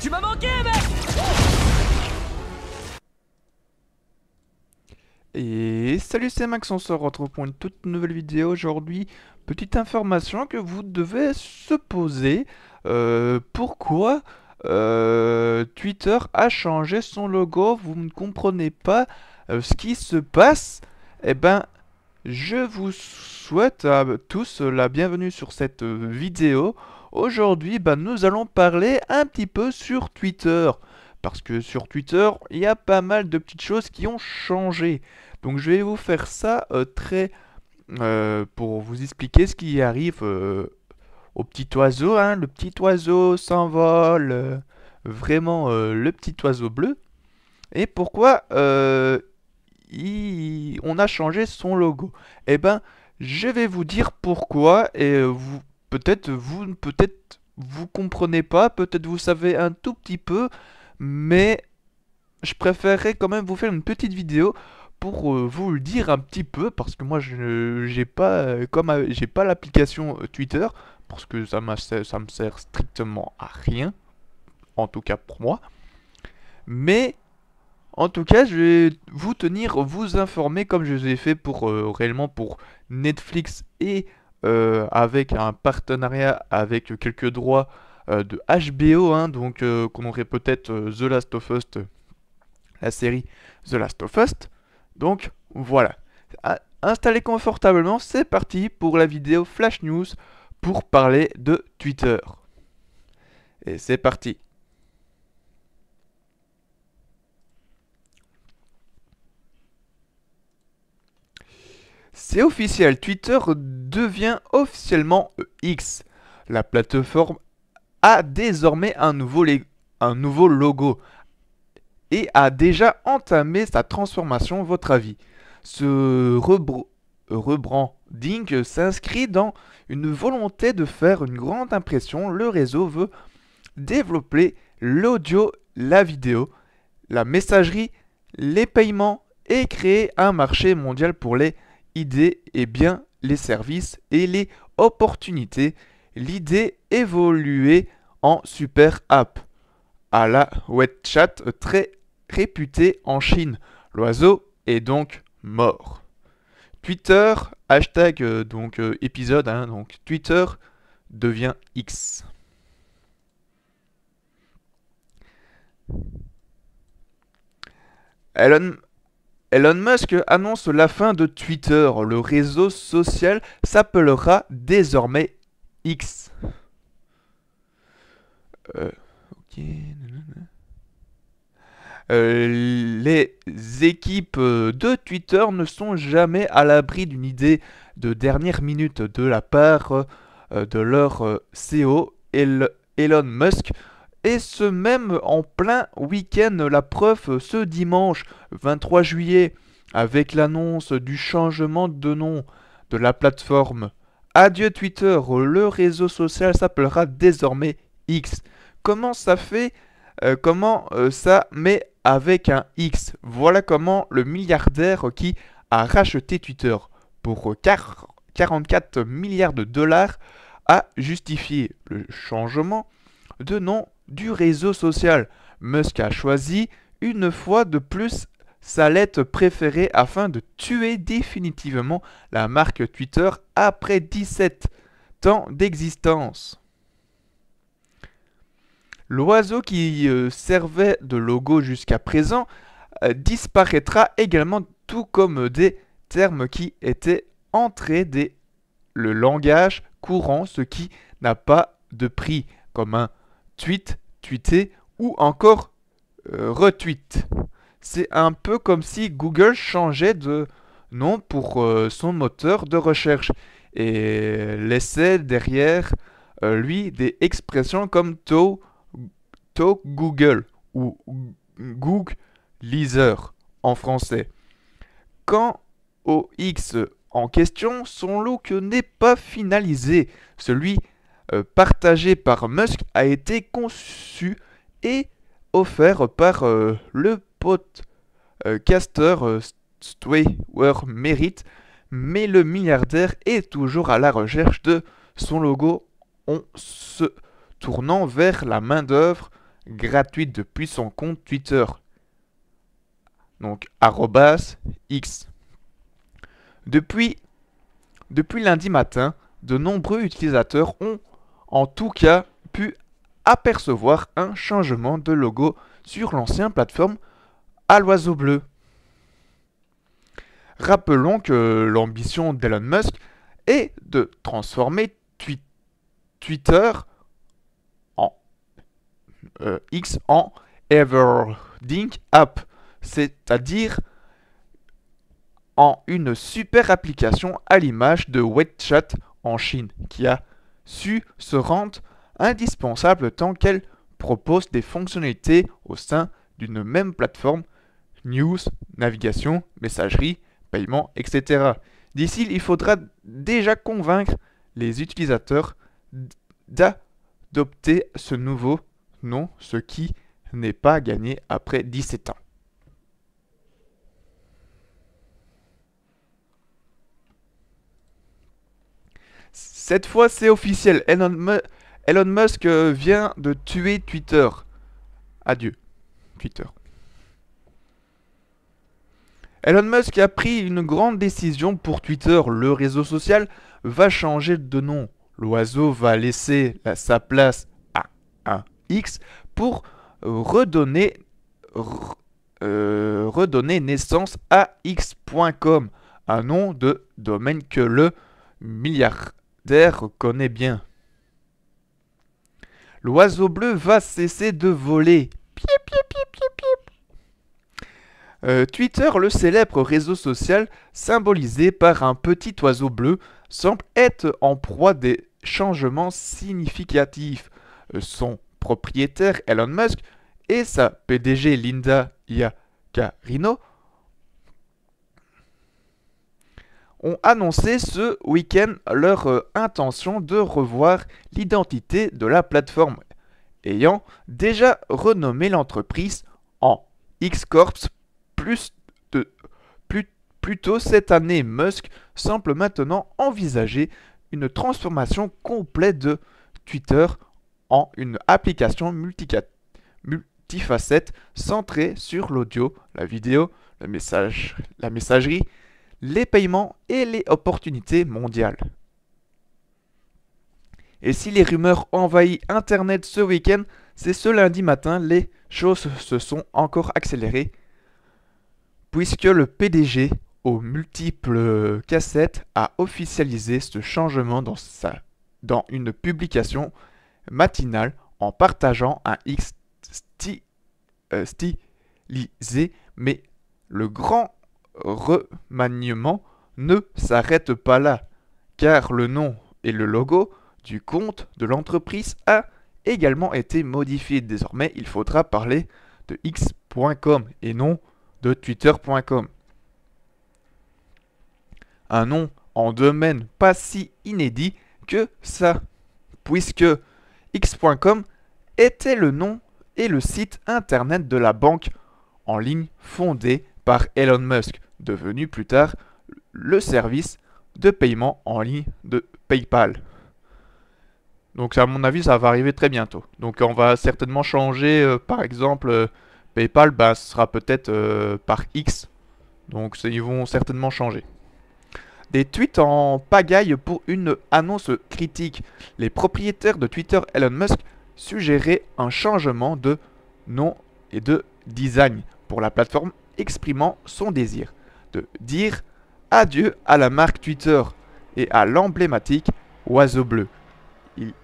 Tu m'as manqué, mec Et salut, c'est Max, on se retrouve pour une toute nouvelle vidéo aujourd'hui. Petite information que vous devez se poser. Euh, pourquoi euh, Twitter a changé son logo Vous ne comprenez pas euh, ce qui se passe Eh ben, je vous souhaite à tous la bienvenue sur cette vidéo. Aujourd'hui, ben, nous allons parler un petit peu sur Twitter. Parce que sur Twitter, il y a pas mal de petites choses qui ont changé. Donc je vais vous faire ça euh, très... Euh, pour vous expliquer ce qui arrive euh, au petit oiseau. Hein. Le petit oiseau s'envole. vraiment le petit oiseau bleu. Et pourquoi on a changé son logo Eh ben, je vais vous dire pourquoi et vous peut-être vous, peut-être vous comprenez pas, peut-être vous savez un tout petit peu, mais je préférerais quand même vous faire une petite vidéo pour euh, vous le dire un petit peu parce que moi je j'ai pas euh, comme euh, j'ai pas l'application Twitter parce que ça ça me sert strictement à rien en tout cas pour moi mais en tout cas je vais vous tenir vous informer comme je vous ai fait pour réellement pour Netflix et euh, avec un partenariat avec quelques droits euh, de HBO, hein, donc euh, qu'on aurait peut-être The Last of Us, la série The Last of Us. Donc voilà. Ah, installez confortablement, c'est parti pour la vidéo Flash News pour parler de Twitter. Et c'est parti. C'est officiel, Twitter devient officiellement X. La plateforme a désormais un nouveau, logo et a déjà entamé sa transformation, votre avis. Ce rebranding s'inscrit dans une volonté de faire une grande impression. Le réseau veut développer l'audio, la vidéo, la messagerie, les paiements et créer un marché mondial pour les idées et bien les services et les opportunités. L'idée évoluée en super app. À la WeChat très réputée en Chine, l'oiseau est donc mort. Twitter, hashtag euh, donc euh, épisode, hein, donc Twitter devient X. Elon Elon Musk annonce la fin de Twitter. Le réseau social s'appellera désormais X. Euh, euh, les équipes de Twitter ne sont jamais à l'abri d'une idée de dernière minute de la part euh, de leur CEO Elon Musk et ce même en plein week-end. La preuve, ce dimanche 23 juillet, avec l'annonce du changement de nom de la plateforme. Adieu Twitter, le réseau social s'appellera désormais X. Comment ça fait euh, Comment euh, ça met avec un X Voilà comment le milliardaire qui a racheté Twitter pour 44 milliards de dollars a justifié le changement de nom du réseau social. Musk a choisi une fois de plus sa lettre préférée afin de tuer définitivement la marque Twitter après 17 ans d'existence. L'oiseau qui euh, servait de logo jusqu'à présent euh, disparaîtra également tout comme des termes qui étaient entrés dans le langage courant, ce qui n'a pas de prix, comme un tweet, tweeter ou encore euh, retweet. C'est un peu comme si Google changeait de nom pour euh, son moteur de recherche et laissait derrière euh, lui des expressions comme to, Google ou Google en français. Quand OX en question, son look n'est pas finalisé. Celui euh, partagé par Musk a été conçu et offert par euh, le caster euh, Stwayer Merit, mais le milliardaire est toujours à la recherche de son logo en se tournant vers la main-d'œuvre gratuite depuis son compte Twitter. Donc X. Depuis, depuis lundi matin, de nombreux utilisateurs ont en tout cas pu apercevoir un changement de logo sur l'ancienne plateforme à l'oiseau bleu. Rappelons que l'ambition d'Elon Musk est de transformer Twitter en euh, X en Everdink App, c'est-à-dire en une super application à l'image de WeChat en Chine, qui a su se rendent indispensable tant qu'elle propose des fonctionnalités au sein d'une même plateforme, news, navigation, messagerie, paiement, etc. D'ici, il faudra déjà convaincre les utilisateurs d'adopter ce nouveau nom, ce qui n'est pas gagné après 17 ans. Cette fois, c'est officiel. Elon, Musk euh, vient de tuer Twitter. Adieu, Twitter. Elon Musk a pris une grande décision pour Twitter. Le réseau social va changer de nom. L'oiseau va laisser sa place à un X pour euh, redonner, euh, redonner naissance à X.com, un nom de domaine que le milliard, D'air connaît bien. L'oiseau bleu va cesser de voler. Euh, Twitter, le célèbre réseau social symbolisé par un petit oiseau bleu, semble être en proie des changements significatifs. Euh, son propriétaire Elon Musk et sa PDG Linda Iacarino ont annoncé ce week-end leur euh, intention de revoir l'identité de la plateforme, ayant déjà renommé l'entreprise en X-Corps plus de, plus, tôt cette année, Musk semble maintenant envisager une transformation complète de Twitter en une application multifacette centrée sur l'audio, la vidéo, le message, la messagerie, les paiements et les opportunités mondiales. Et si les rumeurs envahissent Internet ce week-end, c'est ce lundi matin, les choses se sont encore accélérées, puisque le PDG aux multiples cassettes a officialisé ce changement dans, dans une publication matinale en partageant un X euh, stylisé, mais le grand remaniement ne s'arrête pas là, car le nom et le logo du compte de l'entreprise a également été modifié. Désormais, il faudra parler de x.com et non de twitter.com. Un nom en domaine pas si inédit que ça, puisque x.com était le nom et le site internet de la banque en ligne fondée par Elon Musk devenu plus tard le service de paiement en ligne de PayPal. Donc à mon avis, ça va arriver très bientôt. Donc on va certainement changer, euh, par exemple, euh, PayPal, bah, ce sera peut-être euh, par X. Donc ils vont certainement changer. Des tweets en pagaille pour une annonce critique. Les propriétaires de Twitter, Elon Musk, suggéraient un changement de nom et de design pour la plateforme, exprimant son désir de dire adieu à la marque Twitter et à l'emblématique oiseau bleu. Il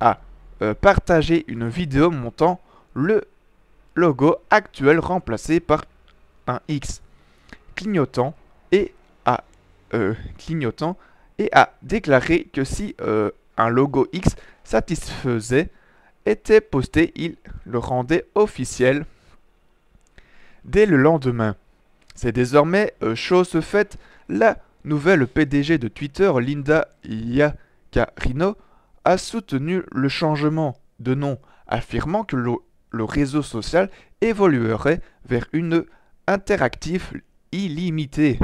a euh, partagé une vidéo montant le logo actuel remplacé par un X clignotant et a euh, clignotant et a déclaré que si euh, un logo X satisfaisait était posté, il le rendait officiel dès le lendemain. C'est désormais euh, chose faite, la nouvelle PDG de Twitter, Linda Yaccarino, a soutenu le changement de nom, affirmant que le, le réseau social évoluerait vers une interactive illimitée.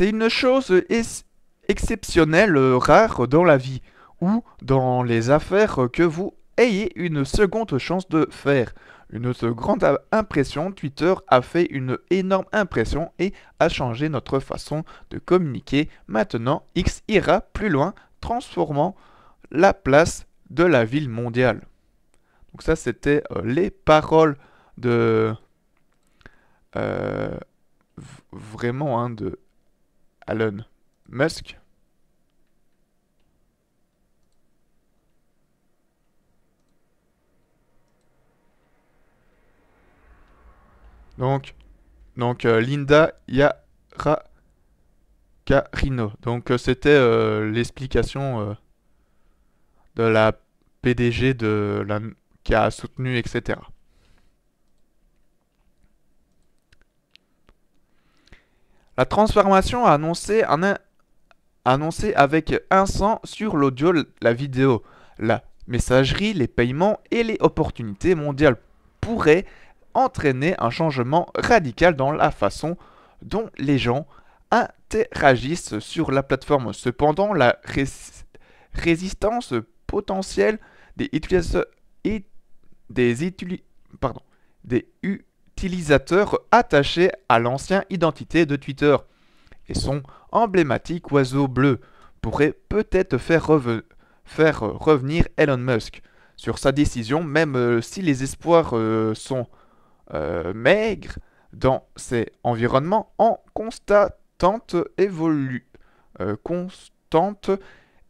C'est une chose exceptionnelle, euh, rare dans la vie, ou dans les affaires que vous ayez une seconde chance de faire. Une grande impression, Twitter a fait une énorme impression et a changé notre façon de communiquer. Maintenant, X ira plus loin, transformant la place de la ville mondiale. Donc ça, c'était euh, les paroles de... Euh, vraiment, hein, de Alan Musk Donc, donc euh, Linda Donc euh, c'était euh, l'explication de la PDG de la, qui a soutenu, etc. La transformation a annoncé, un, annoncé avec un sang sur l'audio, la vidéo, la messagerie, les paiements et les opportunités mondiales pourraient entraîner un changement radical dans la façon dont les gens interagissent sur la plateforme. Cependant, la résistance potentielle des utilisateurs, et des, pardon, des Utilisateur attaché à l'ancien identité de Twitter. Et son emblématique oiseau bleu pourrait peut-être faire, revenir Elon Musk sur sa décision, même euh, si les espoirs euh, sont euh, maigres dans ces environnements en constatante, constante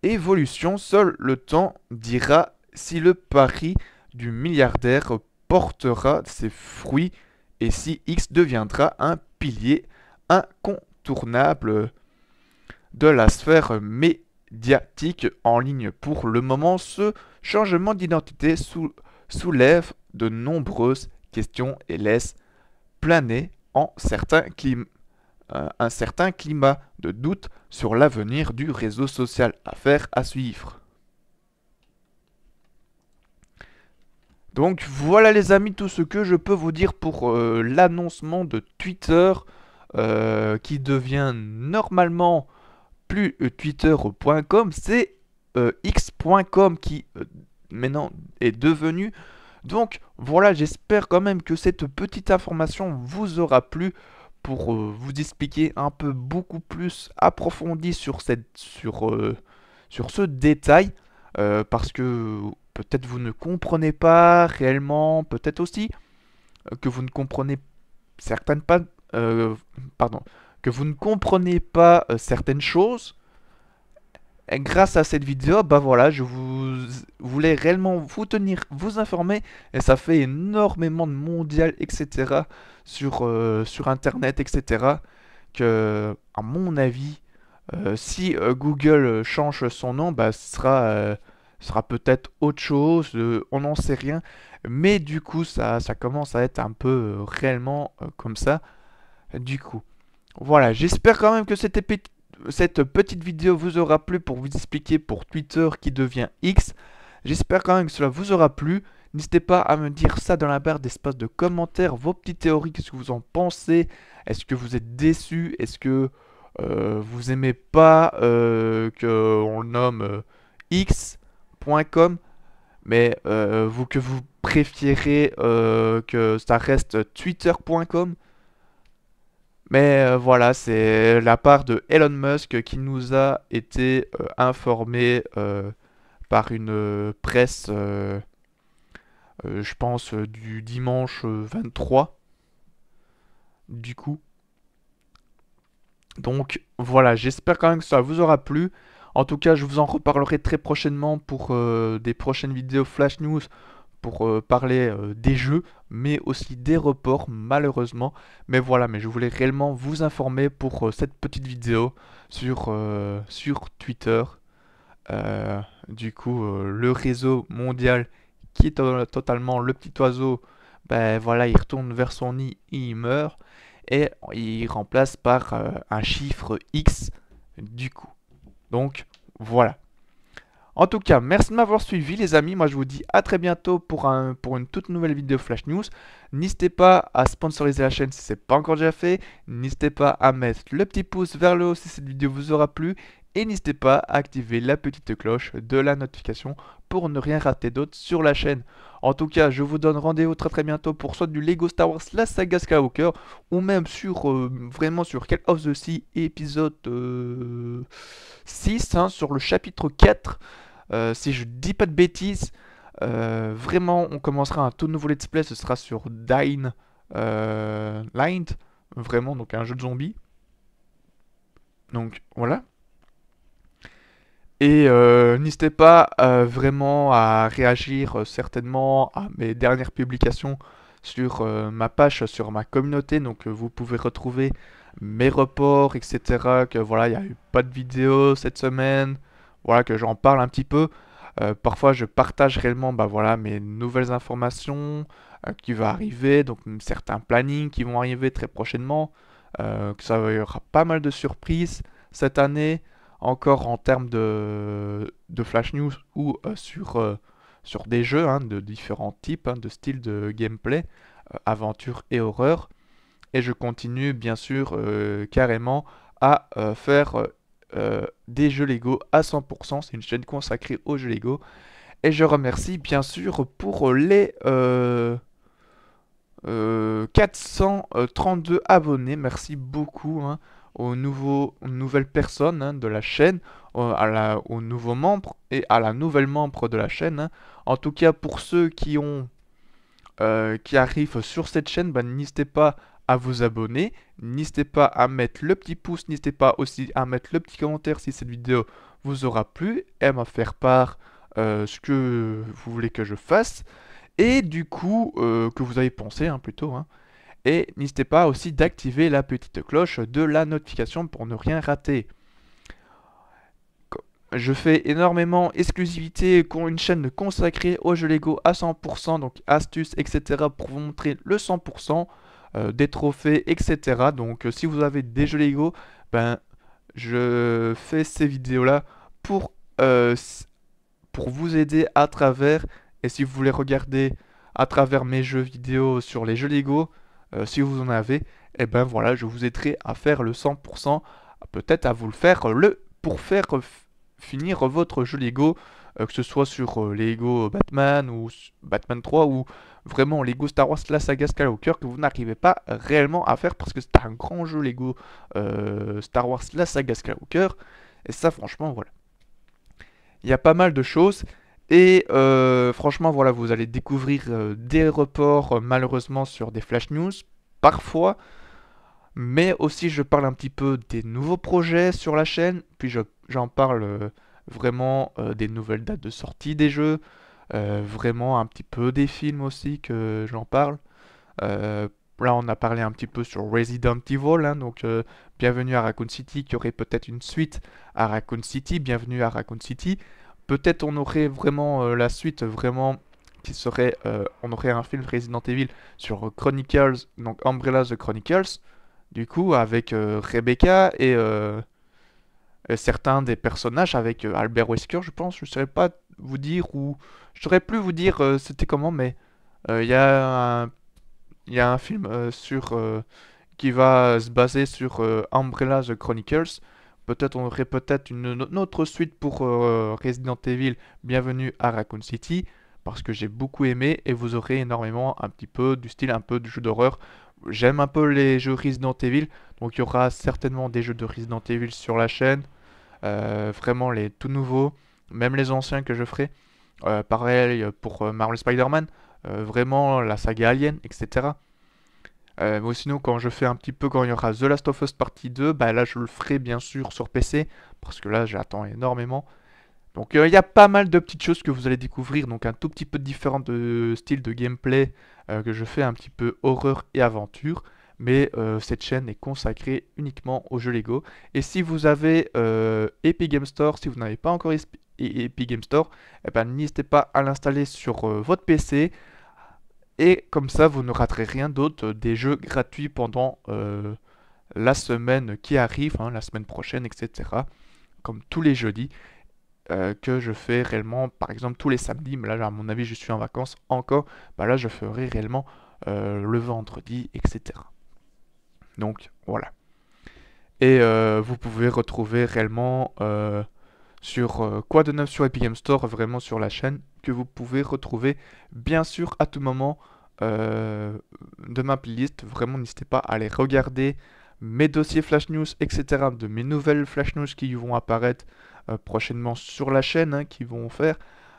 évolution. Seul le temps dira si le pari du milliardaire portera ses fruits et si X deviendra un pilier incontournable de la sphère médiatique en ligne. Pour le moment, ce changement d'identité soulève de nombreuses questions et laisse planer euh, un certain climat de doute sur l'avenir du réseau social. faire à suivre. Donc voilà les amis tout ce que je peux vous dire pour euh, l'annoncement de Twitter euh, qui devient normalement plus euh, twitter.com, c'est x.com qui maintenant est devenu. Donc voilà, j'espère quand même que cette petite information vous aura plu pour vous expliquer un peu beaucoup plus approfondi sur, cette, sur, sur ce détail. parce que peut-être vous ne comprenez pas réellement, peut-être aussi euh, que vous ne comprenez certaines pas, euh, pardon, que vous ne comprenez pas euh, certaines choses. grâce à cette vidéo, bah voilà, je vous voulais réellement vous tenir, vous informer, et ça fait énormément de mondial, etc. sur, sur internet, etc. que, à mon avis, si Google change son nom, bah ce sera sera peut-être autre chose, euh, on n'en sait rien. Mais du coup, ça, ça commence à être un peu euh, réellement euh, comme ça. Du coup, voilà, j'espère quand même que cette, petite vidéo vous aura plu pour vous expliquer pour Twitter qui devient X. J'espère quand même que cela vous aura plu. N'hésitez pas à me dire ça dans la barre d'espace de commentaires, vos petites théories, qu'est-ce que vous en pensez Est-ce que vous êtes déçu Est-ce que vous aimez pas qu'on le nomme X mais euh, vous que vous préférez euh, que ça reste twitter.com. Mais euh, voilà, c'est la part de Elon Musk qui nous a été informé par une presse, je pense, du dimanche 23. Du coup. Donc voilà, j'espère quand même que ça vous aura plu. En tout cas, je vous en reparlerai très prochainement pour euh, des prochaines vidéos Flash News pour euh, parler euh, des jeux, mais aussi des reports, malheureusement. Mais voilà, mais je voulais réellement vous informer pour cette petite vidéo sur, sur Twitter. du coup, le réseau mondial qui est totalement le petit oiseau, ben voilà, il retourne vers son nid et il meurt. Et il remplace par un chiffre X du coup. Donc voilà. En tout cas, merci de m'avoir suivi les amis. Moi je vous dis à très bientôt pour, un, pour une toute nouvelle vidéo Flash News. N'hésitez pas à sponsoriser la chaîne si ce n'est pas encore déjà fait. N'hésitez pas à mettre le petit pouce vers le haut si cette vidéo vous aura plu. Et n'hésitez pas à activer la petite cloche de la notification pour ne rien rater d'autre sur la chaîne. En tout cas, je vous donne rendez-vous très très bientôt pour soit du Lego Star Wars, la saga Skywalker, ou même sur euh, vraiment sur Call of the Sea épisode 6, euh, hein, sur le chapitre 4, euh, si je dis pas de bêtises. vraiment, on commencera un tout nouveau let's play, ce sera sur Dine Line, vraiment, donc un jeu de zombies. Donc voilà. Et euh, n'hésitez pas euh, vraiment à réagir euh, certainement à mes dernières publications sur ma page, sur ma communauté. Donc vous pouvez retrouver mes reports, etc. Que voilà, il n'y a eu pas de vidéo cette semaine. Voilà, que j'en parle un petit peu. parfois je partage réellement bah, mes nouvelles informations qui vont arriver, donc certains plannings qui vont arriver très prochainement. que ça va y aura pas mal de surprises cette année encore en termes de, flash news ou euh, euh, sur, des jeux hein, de différents types, hein, de styles de gameplay, euh, aventure et horreur. Et je continue bien sûr carrément à faire des jeux Lego à 100%. C'est une chaîne consacrée aux jeux Lego. Et je remercie bien sûr pour les... 432 abonnés, merci beaucoup. Hein aux, nouvelles personnes hein, de la chaîne, euh, aux nouveaux membres et à la nouvelle membre de la chaîne. Hein. En tout cas, pour ceux qui ont euh, qui arrivent sur cette chaîne, ben, n'hésitez pas à vous abonner, n'hésitez pas à mettre le petit pouce, n'hésitez pas aussi à mettre le petit commentaire si cette vidéo vous aura plu, et à me faire part euh, ce que vous voulez que je fasse, et du coup, que vous avez pensé hein, plutôt. Et n'hésitez pas aussi d'activer la petite cloche de la notification pour ne rien rater. Je fais énormément exclusivité, une chaîne consacrée aux jeux Lego à 100%, donc astuces, etc. pour vous montrer le 100%, euh, des trophées, etc. Donc euh, si vous avez des jeux Lego, ben je fais ces vidéos-là pour, euh, pour vous aider à travers, et si vous voulez regarder à travers mes jeux vidéo sur les jeux Lego, euh, si vous en avez, eh ben voilà, je vous aiderai à faire le 100%, peut-être à vous le faire euh, le pour faire euh, finir votre jeu Lego, que ce soit sur Lego Batman ou Batman 3 ou vraiment Lego Star Wars, la saga Skywalker que vous n'arrivez pas réellement à faire parce que c'est un grand jeu Lego Star Wars, la saga Skywalker. Et ça franchement voilà. Il y a pas mal de choses. Et euh, franchement, voilà, vous allez découvrir euh, des reports euh, malheureusement sur des flash news, parfois. Mais aussi, je parle un petit peu des nouveaux projets sur la chaîne. Puis j'en parle vraiment des nouvelles dates de sortie des jeux. vraiment un petit peu des films aussi que j'en parle. là, on a parlé un petit peu sur Resident Evil. Hein, donc, bienvenue à Raccoon City, qui aurait peut-être une suite à Raccoon City. Bienvenue à Raccoon City. Peut-être on aurait vraiment euh, la suite vraiment qui serait euh, on aurait un film Resident Evil sur euh, Chronicles donc Umbrella the Chronicles du coup avec Rebecca et, certains des personnages avec Albert Wesker je pense je saurais pas vous dire où je saurais plus vous dire c'était comment mais il y a un y a un film sur qui va se baser sur Umbrella the Chronicles Peut-être on aurait peut-être une, autre suite pour euh, Resident Evil, bienvenue à Raccoon City, parce que j'ai beaucoup aimé et vous aurez énormément un petit peu du style un peu du jeu d'horreur. J'aime un peu les jeux Resident Evil, donc il y aura certainement des jeux de Resident Evil sur la chaîne, euh, vraiment les tout nouveaux, même les anciens que je ferai. Euh, pareil pour Marvel Spider-Man, vraiment la saga Alien, etc. Euh, sinon quand je fais un petit peu quand il y aura The Last of Us partie 2, bah là je le ferai bien sûr sur PC, parce que là j'attends énormément. Donc euh, il y a pas mal de petites choses que vous allez découvrir, donc un tout petit peu différent de style de gameplay euh, que je fais un petit peu horreur et aventure. Mais cette chaîne est consacrée uniquement aux jeux Lego. Et si vous avez Epic Game Store, si vous n'avez pas encore e-, Epic Game Store, eh ben, n'hésitez pas à l'installer sur votre PC. Et comme ça, vous ne raterez rien d'autre euh, des jeux gratuits pendant euh, la semaine qui arrive, hein, la semaine prochaine, etc. Comme tous les jeudis euh, que je fais réellement, par exemple tous les samedis, mais là à mon avis je suis en vacances encore, bah là je ferai réellement le vendredi, etc. Donc voilà. Et vous pouvez retrouver réellement sur euh, quoi de neuf sur Epic Game Store, vraiment sur la chaîne, que vous pouvez retrouver bien sûr à tout moment euh, de ma playlist. Vraiment, n'hésitez pas à aller regarder mes dossiers Flash News, etc. De mes nouvelles Flash News qui vont apparaître euh, prochainement sur la chaîne, hein, qui vont faire.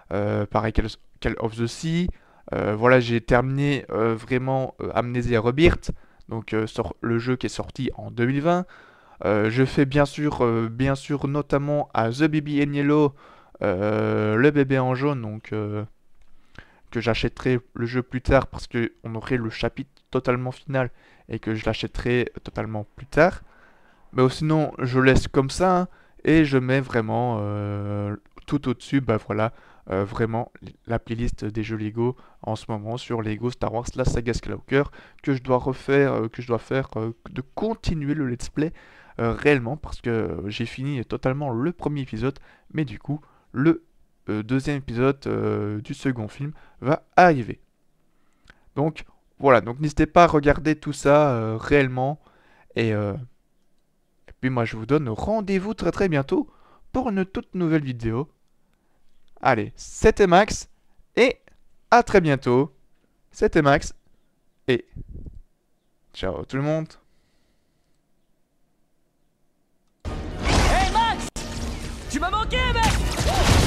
pareil, Call of the Sea. voilà, j'ai terminé vraiment Amnesia Rebirth, donc le jeu qui est sorti en 2020. Euh, je fais bien sûr, euh, bien sûr notamment à The Baby in Yellow, euh, le bébé en jaune, que j'achèterai le jeu plus tard parce qu'on aurait le chapitre totalement final et que je l'achèterai totalement plus tard. Mais sinon, je laisse comme ça hein, et je mets vraiment tout au-dessus, bah voilà, vraiment la playlist des jeux Lego en ce moment sur Lego Star Wars, la saga Skywalker, que je dois refaire, que je dois faire, de continuer le let's play euh, réellement parce que j'ai fini totalement le premier épisode, mais du coup, le euh, deuxième épisode euh, du second film va arriver. Donc voilà, donc n'hésitez pas à regarder tout ça réellement. et puis moi je vous donne rendez-vous très très bientôt pour une toute nouvelle vidéo. Allez, c'était Max et à très bientôt. C'était Max et ciao tout le monde. tu m'as manqué, mec